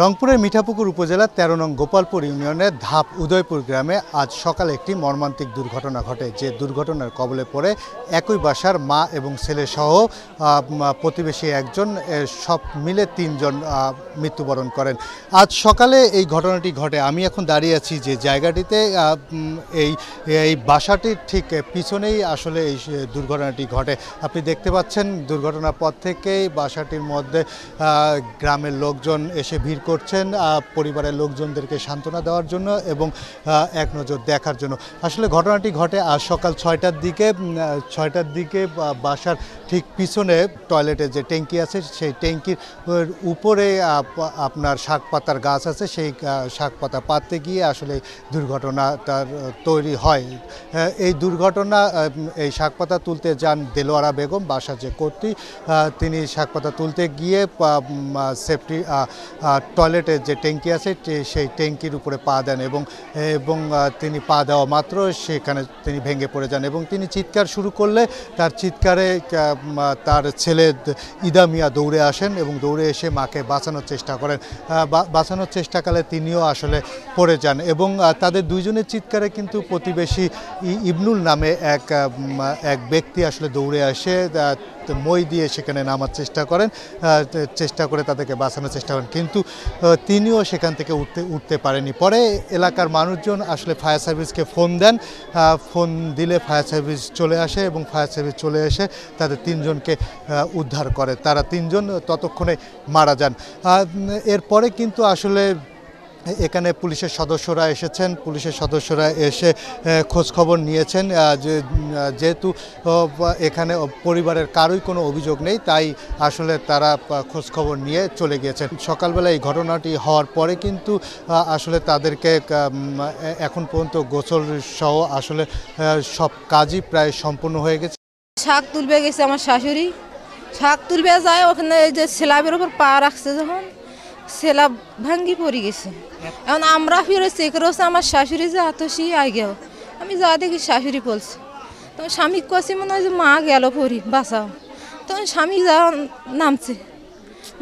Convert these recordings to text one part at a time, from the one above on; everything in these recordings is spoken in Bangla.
রংপুরের মিঠাপুকুর উপজেলার তেরো নং গোপালপুর ইউনিয়নের ধাপ উদয়পুর গ্রামে আজ সকালে একটি মর্মান্তিক দুর্ঘটনা ঘটে যে দুর্ঘটনার কবলে পড়ে একই বাসার মা এবং ছেলে সহ প্রতিবেশী একজন সব মিলে তিনজন মৃত্যুবরণ করেন আজ সকালে এই ঘটনাটি ঘটে আমি এখন দাঁড়িয়ে আছি যে জায়গাটিতে এই এই বাসাটির ঠিক পিছনেই আসলে এই দুর্ঘটনাটি ঘটে আপনি দেখতে পাচ্ছেন দুর্ঘটনার পর থেকেই বাসাটির মধ্যে গ্রামের লোকজন এসে ভিড় করছেন পরিবারের লোকজনদেরকে সান্ত্বনা দেওয়ার জন্য এবং এক নজর দেখার জন্য আসলে ঘটনাটি ঘটে আজ সকাল ছয়টার দিকে ছয়টার দিকে বাসার ঠিক পিছনে টয়লেটে যে ট্যাঙ্কি আছে সেই ট্যাঙ্কির উপরে আপনার শাক পাতার গাছ আছে সেই শাক পাতা পাততে গিয়ে আসলে দুর্ঘটনাটার তৈরি হয় হ্যাঁ, এই দুর্ঘটনা এই শাক পাতা তুলতে যান দেলোয়ারা বেগম বাসা যে কর্তৃ তিনি শাক পাতা তুলতে গিয়ে সেফটি টয়লেটের যে ট্যাঙ্কি আছে সেই ট্যাঙ্কির উপরে পা দেন এবং এবং তিনি পা দেওয়া মাত্র সেখানে তিনি ভেঙে পড়ে যান এবং তিনি চিৎকার শুরু করলে তার চিৎকারে তার ছেলে ইদা মিয়া দৌড়ে আসেন এবং দৌড়ে এসে মাকে বাঁচানোর চেষ্টা করেন বাঁচানোর চেষ্টাকালে তিনিও আসলে পড়ে যান এবং তাদের দুইজনের চিৎকারে কিন্তু প্রতিবেশী ইবনুল নামে এক এক ব্যক্তি আসলে দৌড়ে আসে মই দিয়ে সেখানে নামার চেষ্টা করেন চেষ্টা করে তাদেরকে বাঁচানোর চেষ্টা করেন কিন্তু তিনিও সেখান থেকে উঠতে উঠতে পারেনি পরে এলাকার মানুষজন আসলে ফায়ার সার্ভিসকে ফোন দেন ফোন দিলে ফায়ার সার্ভিস চলে আসে এবং ফায়ার সার্ভিস চলে এসে তাদের তিনজনকে উদ্ধার করে তারা তিনজন ততক্ষণে মারা যান এরপরে কিন্তু আসলে এখানে পুলিশের সদস্যরা এসেছেন পুলিশের সদস্যরা এসে খোঁজখবর নিয়েছেন যেহেতু এখানে পরিবারের কারোই কোনো অভিযোগ নেই তাই আসলে তারা খোঁজখবর নিয়ে চলে গিয়েছেন সকালবেলা এই ঘটনাটি হওয়ার পরে কিন্তু আসলে তাদেরকে এখন পর্যন্ত গোসল সহ আসলে সব কাজই প্রায় সম্পূর্ণ হয়ে গেছে শাক তুলবে গেছে আমার শাশুড়ি শাক তুলবে যায় ওখানে যে স্ল্যাবের ওপর পা রাখছে যখন সেলা ভাঙ্গি পড়ে গেছে এখন আমরা ফিরে এখানে রয়েছে আমার শাশুড়ি যে আতসি আই গেল আমি যা দেখি শাশুড়ি বলছে তখন স্বামী কাছে মনে হয় যে মা গেল পড়ি বাঁচাও তখন স্বামী যা নামছে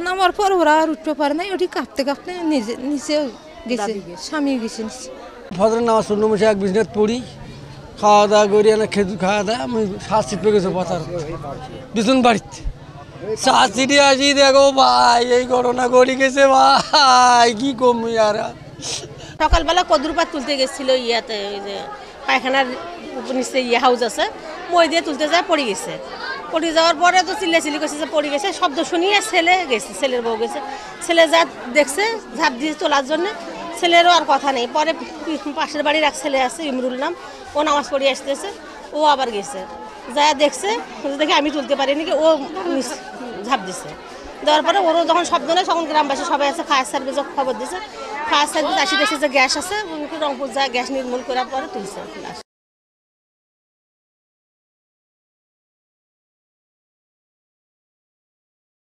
নামার পর ওরা আর উঠতে পারে নাই ওটি কাঁপতে কাঁপতে নিজে নিচে গেছে স্বামী গেছে ভদ্র ভদ্রের নামাজ শূন্য মশাই এক বিজনেস পড়ি খাওয়া দাওয়া করি খেজুর খাওয়া দাওয়া আমি শাস্তি পেয়ে গেছে বাঁচার বিজন বাড়িতে শাস্তিটি আসি দেখো ভাই এই ঘটনা ঘটি গেছে ভাই কি কমবি আর সকালবেলা কদ্রুপাত তুলতে গেছিল ইয়াতে ওই যে পায়খানার নিচে ইয়ে হাউস আছে মই দিয়ে তুলতে যায় পড়ে গেছে পড়ে যাওয়ার পরে তো চিল্লা চিল্লি করছে যে পড়ে গেছে শব্দ শুনিয়ে ছেলে গেছে ছেলের বউ গেছে ছেলে যা দেখছে ঝাঁপ দিয়ে তোলার জন্য ছেলেরও আর কথা নেই পরে পাশের বাড়ির এক ছেলে আছে ইমরুল নাম ও নামাজ পড়িয়ে আসতেছে ও আবার গেছে যা দেখছে দেখে আমি তুলতে পারিনি কি ও ঝাঁপ দিছে দেওয়ার পরে ওরও যখন শব্দ নেয় তখন গ্রামবাসী সবাই আছে ফায়ার সার্ভিসও খবর দিছে ফায়ার সার্ভিস আসি দেখছে যে গ্যাস আছে রংপুর যা গ্যাস নির্মূল করার পরে তুলছে